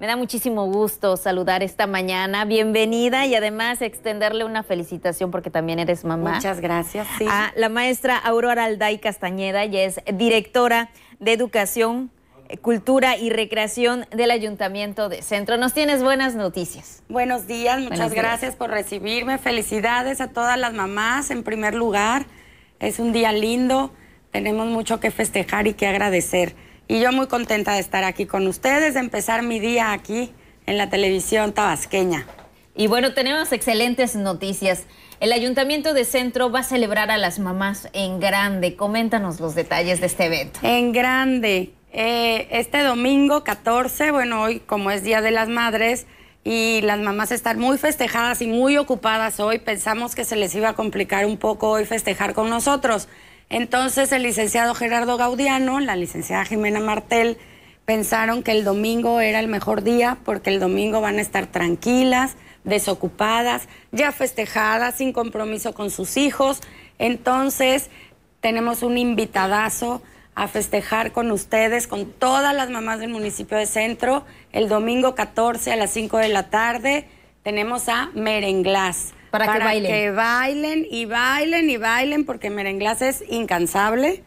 Me da muchísimo gusto saludar esta mañana. Bienvenida y además extenderle una felicitación porque también eres mamá. Muchas gracias. A la maestra Aurora Alday Castañeda, y es directora de Educación Cultura y Recreación del Ayuntamiento de Centro. Nos tienes buenas noticias. Buenos días, muchas gracias por recibirme. Felicidades a todas las mamás en primer lugar. Es un día lindo, tenemos mucho que festejar y que agradecer. Y yo muy contenta de estar aquí con ustedes, de empezar mi día aquí en la televisión tabasqueña. Y bueno, tenemos excelentes noticias. El Ayuntamiento de Centro va a celebrar a las mamás en grande. Coméntanos los detalles de este evento. En grande. Eh, este domingo 14, bueno, hoy como es Día de las Madres y las mamás están muy festejadas y muy ocupadas hoy, pensamos que se les iba a complicar un poco hoy festejar con nosotros. Entonces el licenciado Gerardo Gaudiano, la licenciada Jimena Martel, pensaron que el domingo era el mejor día porque el domingo van a estar tranquilas, desocupadas, ya festejadas, sin compromiso con sus hijos. Entonces tenemos un invitadazo a festejar con ustedes, con todas las mamás del municipio de Centro, el domingo 14 a las 5 de la tarde. Tenemos a Merenglás. Para, que bailen. y bailen y bailen, porque Merenglás es incansable.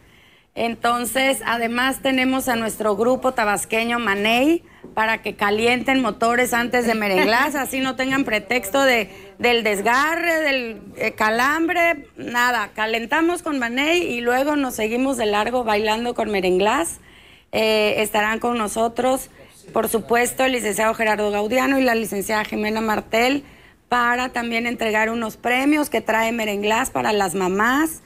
Entonces, además tenemos a nuestro grupo tabasqueño Maney para que calienten motores antes de merenglás, así no tengan pretexto de, del desgarre, del eh, calambre, nada. Calentamos con Maney y luego nos seguimos de largo bailando con merenglás. Eh, estarán con nosotros, por supuesto, el licenciado Gerardo Gaudiano y la licenciada Jimena Martel para también entregar unos premios que trae Merenglás para las mamás.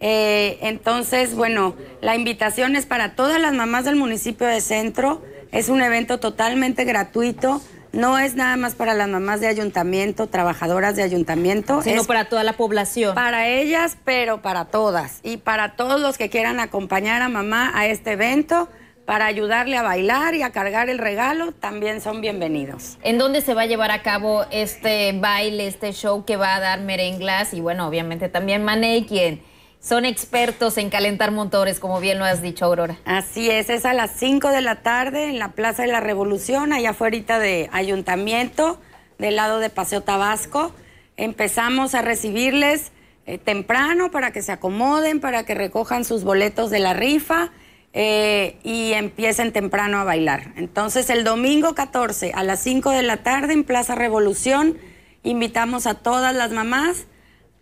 Eh, entonces, bueno, la invitación es para todas las mamás del municipio de Centro. Es un evento totalmente gratuito. No es nada más para las mamás de ayuntamiento, trabajadoras de ayuntamiento. Sino para toda la población. Para ellas, pero para todas. Y para todos los que quieran acompañar a mamá a este evento para ayudarle a bailar y a cargar el regalo, también son bienvenidos. ¿En dónde se va a llevar a cabo este baile, este show que va a dar Merenglas y bueno, obviamente también Mané, quien son expertos en calentar motores, como bien lo has dicho, Aurora. Así es, es a las 5 de la tarde en la Plaza de la Revolución, allá afuera de Ayuntamiento, del lado de Paseo Tabasco. Empezamos a recibirles eh, temprano para que se acomoden, para que recojan sus boletos de la rifa. Eh, y empiecen temprano a bailar. Entonces el domingo 14 a las 5 de la tarde en Plaza Revolución invitamos a todas las mamás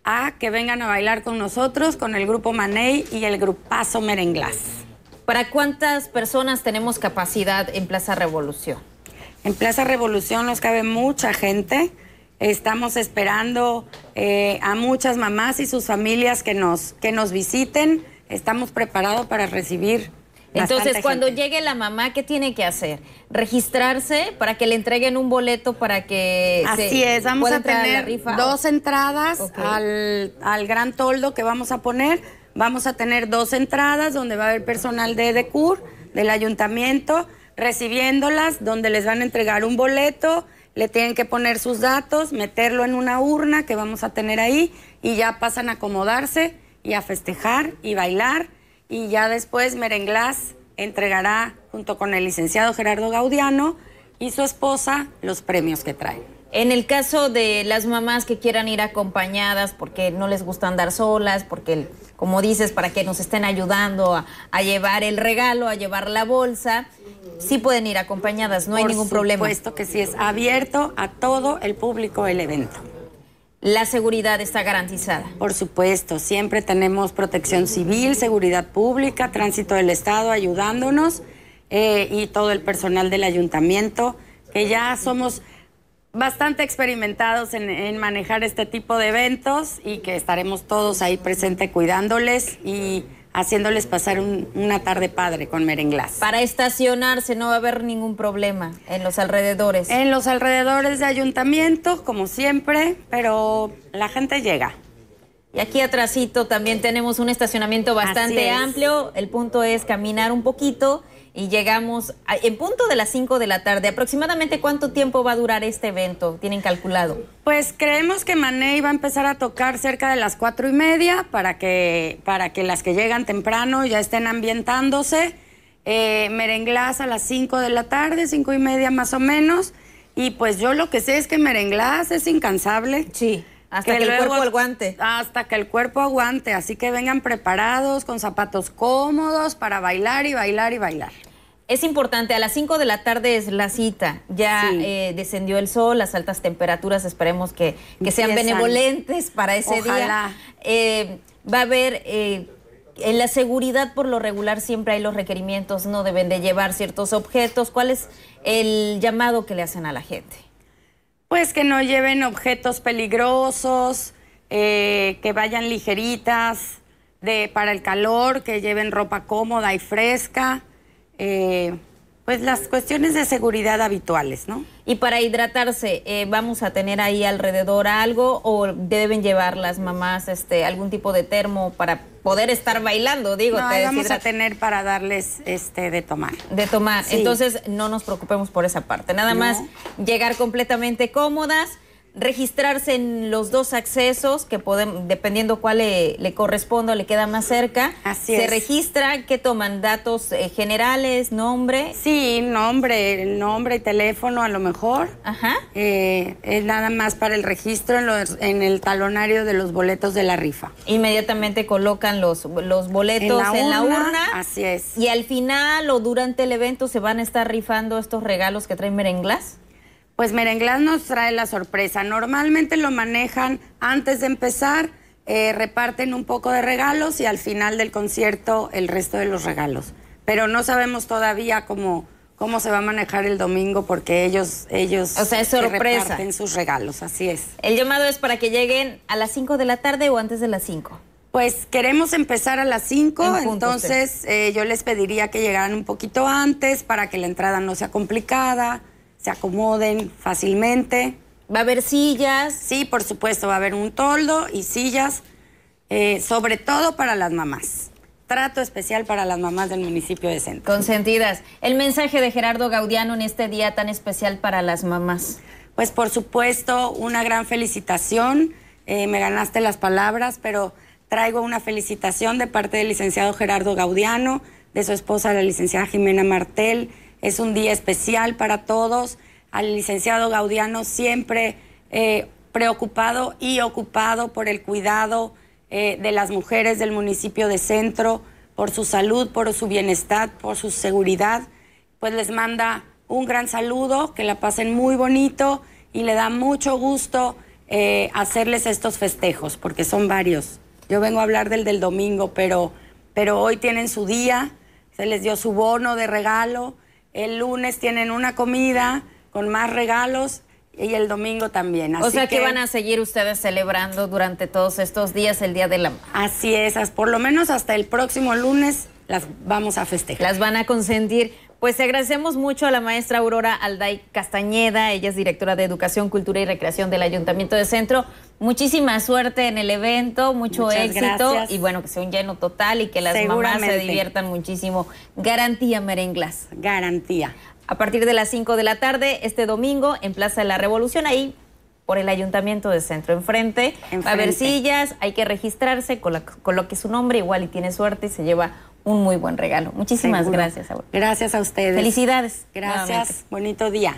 a que vengan a bailar con nosotros, con el grupo Maney y el grupazo Merenglás. ¿Para cuántas personas tenemos capacidad en Plaza Revolución? En Plaza Revolución nos cabe mucha gente. Estamos esperando eh, a muchas mamás y sus familias que nos, que nos visiten. Estamos preparados para recibir entonces, cuando llegue la mamá, ¿qué tiene que hacer? Registrarse para que le entreguen un boleto para que... Así es, vamos a tener dos entradas al, al gran toldo que vamos a poner. Vamos a tener dos entradas donde va a haber personal de EDECUR, del ayuntamiento, recibiéndolas, donde les van a entregar un boleto, le tienen que poner sus datos, meterlo en una urna que vamos a tener ahí y ya pasan a acomodarse y a festejar y bailar y ya después Merenglás entregará junto con el licenciado Gerardo Gaudiano y su esposa los premios que trae. En el caso de las mamás que quieran ir acompañadas porque no les gusta andar solas, porque, como dices, para que nos estén ayudando a, llevar el regalo, a llevar la bolsa, sí pueden ir acompañadas, no hay ningún problema. Por supuesto que sí, es abierto a todo el público el evento la seguridad está garantizada. Por supuesto, siempre tenemos protección civil, seguridad pública, tránsito del Estado ayudándonos eh, y todo el personal del ayuntamiento, que ya somos bastante experimentados en, manejar este tipo de eventos y que estaremos todos ahí presentes cuidándoles y haciéndoles pasar una tarde padre con merenglás. Para estacionarse no va a haber ningún problema en los alrededores. En los alrededores de ayuntamiento, como siempre, pero la gente llega. Y aquí atrásito también tenemos un estacionamiento bastante amplio. El punto es caminar un poquito y llegamos en punto de las 5 de la tarde. ¿Aproximadamente cuánto tiempo va a durar este evento? ¿Tienen calculado? Pues creemos que Mané va a empezar a tocar cerca de las cuatro y media para que, para que las que llegan temprano ya estén ambientándose. Eh, merenglas a las 5 de la tarde, cinco y media más o menos. Y pues yo lo que sé es que merenglas es incansable. Sí. Hasta que, el cuerpo aguante. Hasta que el cuerpo aguante. Así que vengan preparados con zapatos cómodos para bailar y bailar y bailar. Es importante, a las 5 de la tarde es la cita. Ya eh, descendió el sol, las altas temperaturas, esperemos que, sean benevolentes para ese día. Eh, va a haber. Eh, en la seguridad por lo regular siempre hay los requerimientos, no deben de llevar ciertos objetos. ¿Cuál es el llamado que le hacen a la gente? Pues que no lleven objetos peligrosos, eh, que vayan ligeritas de, para el calor, que lleven ropa cómoda y fresca. Eh, pues las cuestiones de seguridad habituales, ¿no? Y para hidratarse, eh, ¿vamos a tener ahí alrededor algo o deben llevar las mamás este, algún tipo de termo para poder estar bailando? Digo, no, vamos a tener para darles este, de tomar. De tomar. Entonces, no nos preocupemos por esa parte. Nada más llegar completamente cómodas registrarse en los dos accesos, que pueden dependiendo cuál le, corresponda o le queda más cerca. Así se registra, que toman datos eh, generales, nombre. Sí, nombre, nombre y teléfono a lo mejor. Ajá. Eh, es nada más para el registro en, el talonario de los boletos de la rifa. Inmediatamente colocan los, los boletos en la, urna, Así es. Y al final o durante el evento se van a estar rifando estos regalos que traen merenglas. Pues Merenglán nos trae la sorpresa. Normalmente lo manejan antes de empezar, eh, reparten un poco de regalos y al final del concierto el resto de los regalos. Pero no sabemos todavía cómo, cómo se va a manejar el domingo porque ellos, ellos sorpresa. reparten sus regalos, así es. El llamado es para que lleguen a las 5 de la tarde o antes de las 5. Pues queremos empezar a las 5, entonces eh, yo les pediría que llegaran un poquito antes para que la entrada no sea complicada se acomoden fácilmente. ¿Va a haber sillas? Sí, por supuesto, va a haber un toldo y sillas, eh, sobre todo para las mamás. Trato especial para las mamás del municipio de Centro. Consentidas. El mensaje de Gerardo Gaudiano en este día tan especial para las mamás. Pues por supuesto, una gran felicitación. Eh, me ganaste las palabras, pero traigo una felicitación de parte del licenciado Gerardo Gaudiano, de su esposa, la licenciada Jimena Martel, es un día especial para todos. Al licenciado Gaudiano siempre eh, preocupado y ocupado por el cuidado eh, de las mujeres del municipio de Centro, por su salud, por su bienestar, por su seguridad. Pues les manda un gran saludo, que la pasen muy bonito y le da mucho gusto eh, hacerles estos festejos, porque son varios. Yo vengo a hablar del del domingo, pero, pero hoy tienen su día, se les dio su bono de regalo, el lunes tienen una comida con más regalos y el domingo también. o sea que, van a seguir ustedes celebrando durante todos estos días el Día de la Así es, por lo menos hasta el próximo lunes las vamos a festejar. Las van a consentir. Pues agradecemos mucho a la maestra Aurora Alday Castañeda, ella es directora de Educación, Cultura y Recreación del Ayuntamiento de Centro. Muchísima suerte en el evento, mucho éxito y bueno, que sea un lleno total y que las mamás se diviertan muchísimo. Garantía merenglas. Garantía. A partir de las 5 de la tarde, este domingo, en Plaza de la Revolución, ahí por el Ayuntamiento de Centro. Enfrente, a haber sillas, hay que registrarse, coloque su nombre igual y tiene suerte y se lleva un muy buen regalo. Muchísimas gracias, Gracias a ustedes. Felicidades. Gracias. Bonito día.